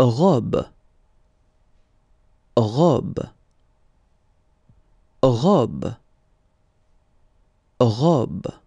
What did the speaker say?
robe robe robe robe